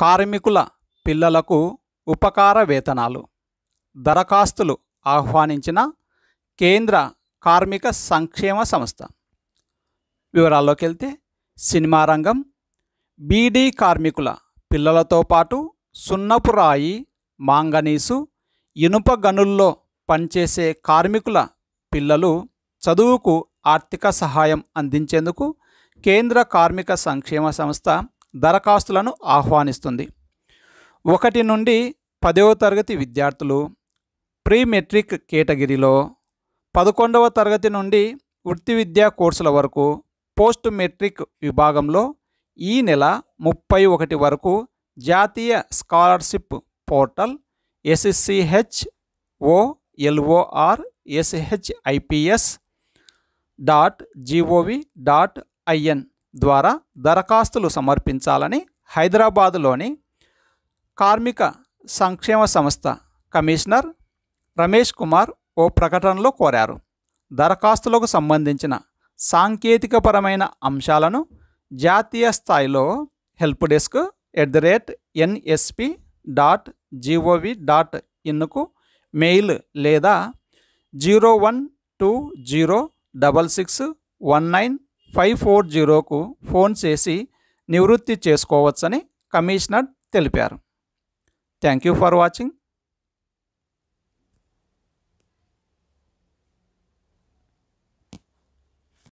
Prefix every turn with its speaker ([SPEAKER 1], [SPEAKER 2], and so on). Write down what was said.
[SPEAKER 1] కార్మికుల పిల్లలకు ఉపకార వేతనాలు దరఖాస్తులు ఆహ్వానించిన కేంద్ర కార్మిక సంక్షేమ సంస్థ వివరాల్లోకి వెళ్తే సినిమా రంగం బీడీ కార్మికుల పిల్లలతో పాటు సున్నపు రాయి మాంగనీసు ఇనుప గనుల్లో పనిచేసే కార్మికుల పిల్లలు చదువుకు ఆర్థిక సహాయం అందించేందుకు కేంద్ర కార్మిక సంక్షేమ సంస్థ దరఖాస్తులను ఆహ్వానిస్తుంది ఒకటి నుండి పదవ తరగతి విద్యార్థులు ప్రీ మెట్రిక్ కేటగిరీలో పదకొండవ తరగతి నుండి వృత్తి విద్యా కోర్సుల వరకు పోస్ట్ మెట్రిక్ విభాగంలో ఈ నెల ముప్పై ఒకటి వరకు జాతీయ scholarship portal S C H O L A R S H I P S dot G O V dot I N ద్వారా దరఖాస్తులు సమర్పించాలని హైదరాబాదులోని కార్మిక సంక్షేమ సంస్థ కమిషనర్ రమేష్ కుమార్ ఓ ప్రకటనలో కోరారు దరఖాస్తులకు సంబంధించిన సాంకేతికపరమైన అంశాలను జాతీయ స్థాయిలో help desk at the rate N S P dot G O V dot ఇన్కు మెయిల్ లేదా zero one two zero double six one nine five four జీరోకు ఫోన్ చేసి నివృత్తి చేసుకోవచ్చని కమిషనర్ తెలిపారు థ్యాంక్ యూ ఫర్ వాచింగ్